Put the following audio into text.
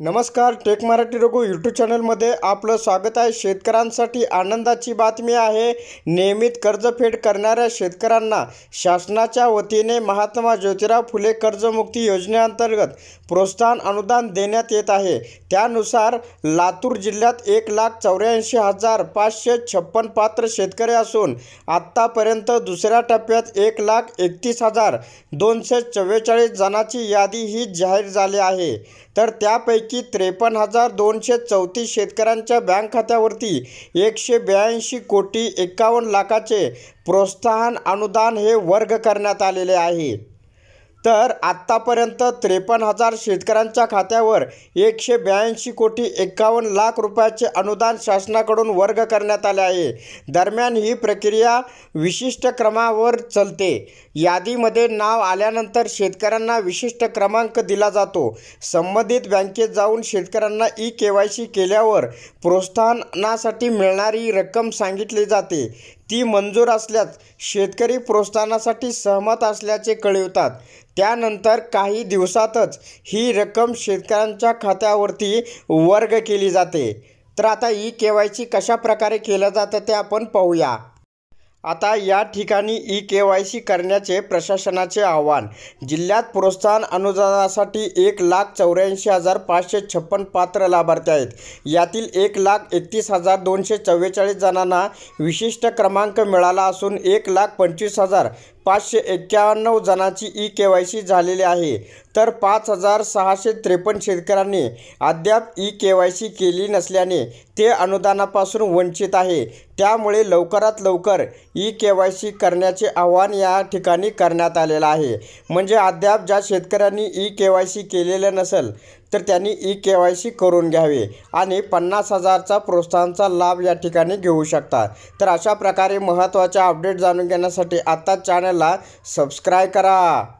नमस्कार take Marathi Raghu YouTube चॅनलमध्ये आपलं स्वागत आहे शेतकऱ्यांसाठी आनंदाची बातमी आहे नियमित कर्जफेड करणाऱ्या शेतकऱ्यांना शासनाच्या वतीने महात्मा ज्योतिराव फुले कर्जमुक्ती योजनेअंतर्गत प्रोत्साहन अनुदान देण्यात येत आहे त्यानुसार लातूर जिल्ह्यात एक लाख चौऱ्याऐंशी हजार पाचशे छप्पन पात्र शेतकरी असून आत्तापर्यंत दुसऱ्या टप्प्यात एक लाख एकतीस हजार दोनशे चव्वेचाळीस जणांची यादी ही जाहीर झाली आहे तर त्यापैकी यापैकी त्रेपन्न हजार दोनशे चौतीस शेतकऱ्यांच्या बँक खात्यावरती एकशे ब्याऐंशी कोटी एकावन्न लाखाचे प्रोत्साहन अनुदान हे वर्ग करण्यात आलेले आहे तर आत्तापर्यंत त्रेपन्न हजार शेतकऱ्यांच्या खात्यावर एकशे ब्याऐंशी कोटी एक्कावन्न लाख रुपयाचे अनुदान शासनाकडून वर्ग करण्यात आले आहे दरम्यान ही प्रक्रिया विशिष्ट क्रमावर चालते यादीमध्ये नाव आल्यानंतर शेतकऱ्यांना विशिष्ट क्रमांक दिला जातो संबंधित बँकेत जाऊन शेतकऱ्यांना ई के वाय सी केल्यावर प्रोत्साहनासाठी मिळणारी रक्कम सांगितली जाते ती मंजूर असल्यास शेतकरी प्रोत्साहनासाठी सहमत असल्याचे कळवतात त्यानंतर काही दिवसातच ही रक्कम शेतकऱ्यांच्या खात्यावरती वर्ग केली जाते तर आता ई के वाय सी कशाप्रकारे केलं जातं ते आपण पाहूया आता या ठिकाणी ई के वाय सी करण्याचे प्रशासनाचे आव्हान जिल्ह्यात प्रोत्साहन अनुदानासाठी एक लाख चौऱ्याऐंशी हजार पाचशे छप्पन पात्र लाभार्थी आहेत यातील एक लाख एकतीस हजार दोनशे चव्वेचाळीस जणांना विशिष्ट क्रमांक मिळाला असून एक लाख पंचवीस हजार पाचशे एक्क्याण्णव जणांची ई के वाय सी झालेली आहे तर पाच हजार सहाशे त्रेपन्न शेतकऱ्यांनी अद्याप ई के वाय सी केली नसल्याने ते अनुदानापासून वंचित आहे त्यामुळे लवकरात लवकर ई के वाय सी करण्याचे आवाहन या ठिकाणी करण्यात आलेलं आहे म्हणजे अद्याप ज्या शेतकऱ्यांनी ई के वाय सी केलेलं नसेल तर त्यांनी ई के वाय सी करून घ्यावे आणि पन्नास हजारचा प्रोत्साहनचा लाभ या ठिकाणी घेऊ शकतात तर अशा प्रकारे महत्त्वाचे अपडेट जाणून घेण्यासाठी आत्ताच चॅनल चॅनलला सबस्क्राईब करा